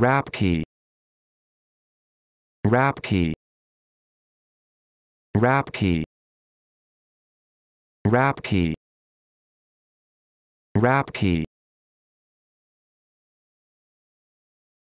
Rap key. Rap key. Rap key. Rap key. Rap key.